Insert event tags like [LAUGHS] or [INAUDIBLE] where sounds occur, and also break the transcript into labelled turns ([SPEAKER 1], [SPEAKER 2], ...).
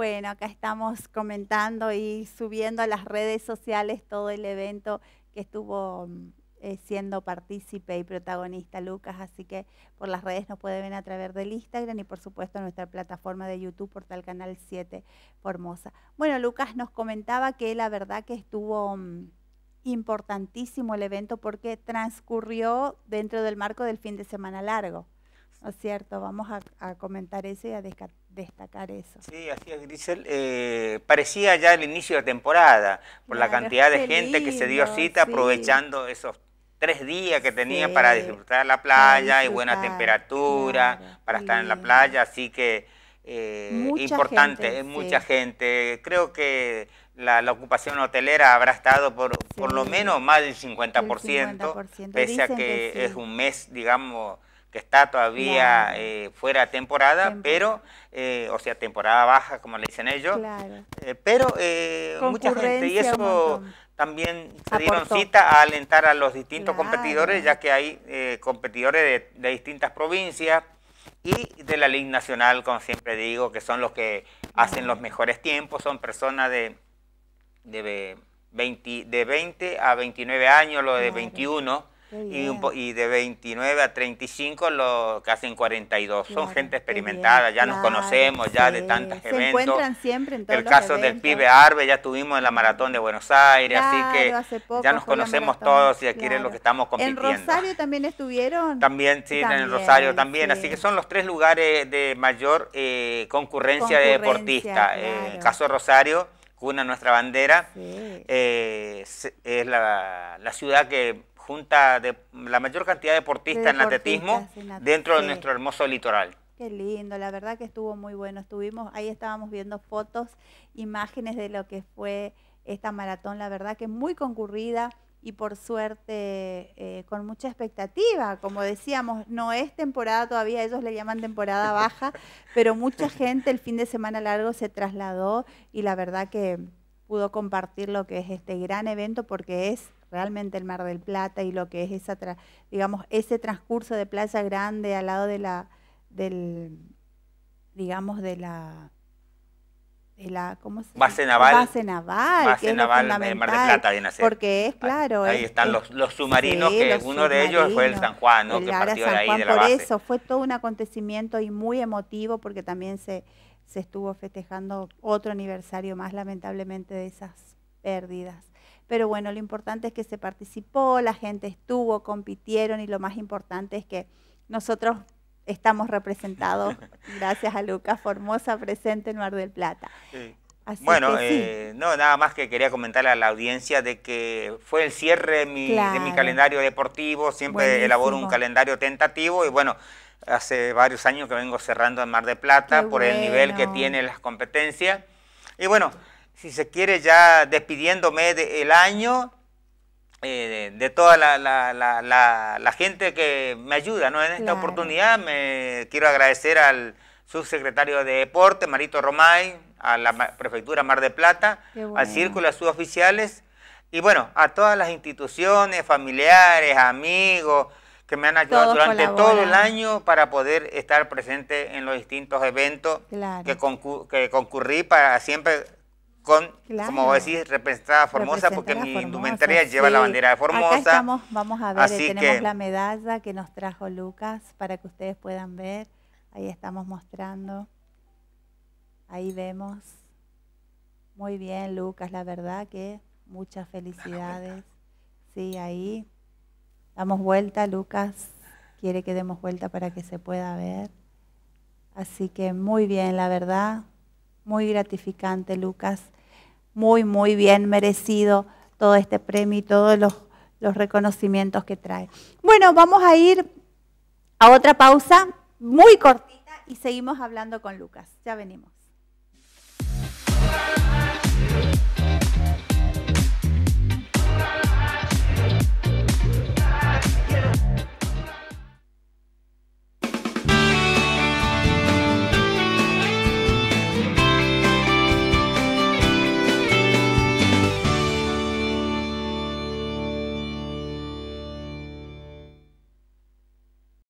[SPEAKER 1] Bueno, acá estamos comentando y subiendo a las redes sociales todo el evento que estuvo mm, eh, siendo partícipe y protagonista Lucas, así que por las redes nos pueden ver a través del Instagram y por supuesto nuestra plataforma de YouTube, Portal Canal 7 Formosa. Bueno, Lucas nos comentaba que la verdad que estuvo... Mm, importantísimo el evento porque transcurrió dentro del marco del fin de semana largo. ¿No es cierto? Vamos a, a comentar eso y a descartar destacar eso.
[SPEAKER 2] Sí, así es, Grisel. Eh, parecía ya el inicio de temporada, por la cantidad de gente que se dio cita aprovechando esos tres días que tenía para disfrutar la playa y buena temperatura, para estar en la playa, así que eh, importante, eh, mucha gente. Creo que la, ocupación hotelera habrá estado por, por lo menos más del 50%, pese a que es un mes, digamos, que está todavía eh, fuera de temporada, pero, eh, o sea, temporada baja, como le dicen ellos, claro. Eh, pero mucha gente, y eso también se dieron cita a alentar a los distintos competidores, ya que hay competidores de, distintas provincias y de la Liga Nacional, como siempre digo, que son los que hacen los mejores tiempos, son personas de, de, 20, de 20 a 29 años, los de 21 y, de 29 a 35 lo que hacen 42. Son gente experimentada, ya nos conocemos ya de tantos Se eventos. encuentran
[SPEAKER 1] siempre en El caso del
[SPEAKER 2] pibe Arbe ya estuvimos en la maratón de Buenos Aires, así que
[SPEAKER 1] ya nos conocemos
[SPEAKER 2] todos y aquí es lo que estamos compitiendo. ¿En
[SPEAKER 1] Rosario también estuvieron?
[SPEAKER 2] También, sí, en Rosario también. Así que son los tres lugares de mayor eh, concurrencia, de deportistas. el eh, caso de Rosario, cuna nuestra bandera, eh, es la ciudad que junta de la mayor cantidad de deportistas, en atletismo dentro de nuestro hermoso litoral.
[SPEAKER 1] Qué lindo, la verdad que estuvo muy bueno. Estuvimos, ahí estábamos viendo fotos, imágenes de lo que fue esta maratón, la verdad que muy concurrida y por suerte eh, con mucha expectativa. Como decíamos, no es temporada todavía, ellos le llaman temporada [LAUGHS] baja, pero mucha gente el fin de semana largo se trasladó y la verdad que pudo compartir lo que es este gran evento porque es realmente el Mar del Plata y lo que es esa, digamos, ese transcurso de Playa Grande al lado de la, del, digamos, de la,
[SPEAKER 2] base naval, base naval, base eh, Mar del Plata bien Porque es claro. Ahí, están los, submarinos, que uno de ellos fue el San Juan, ¿no? que partió ahí Por eso
[SPEAKER 1] fue todo un acontecimiento y muy emotivo porque también se, se estuvo festejando otro aniversario más, lamentablemente, de esas pérdidas. Pero bueno, lo importante es que se participó, la gente estuvo, compitieron y lo más importante es que nosotros estamos representados, [LAUGHS] gracias a Lucas Formosa, presente en Mar del Plata.
[SPEAKER 2] bueno, eh, no, nada más que quería comentar a la audiencia de que fue el cierre de mi, calendario deportivo, siempre elaboro un calendario tentativo y bueno, hace varios años que vengo cerrando en Mar del Plata por el nivel que tiene las competencias. Y bueno, si se quiere, ya despidiéndome del año, eh, de, toda la, la, la, la, gente que me ayuda, ¿no? En esta oportunidad me quiero agradecer al subsecretario de Deporte, Marito Romay, a la Prefectura Mar de Plata, al Círculo, a sus oficiales, y bueno, a todas las instituciones, familiares, amigos, que me han ayudado durante todo el año para poder estar presente en los distintos eventos que, concurrí para siempre como decir decís, representada Formosa, porque mi indumentaria lleva la bandera de Formosa. estamos, vamos a ver, tenemos la
[SPEAKER 1] medalla que nos trajo Lucas para que ustedes puedan ver. Ahí estamos mostrando. Ahí vemos. Muy bien, Lucas, la verdad que muchas felicidades. Sí, ahí. Damos vuelta, Lucas quiere que demos vuelta para que se pueda ver. Así que muy bien, la verdad, muy gratificante, Lucas muy, muy bien merecido todo este premio y todos los, reconocimientos que trae. Bueno, vamos a ir a otra pausa muy cortita y seguimos hablando con Lucas. Ya venimos.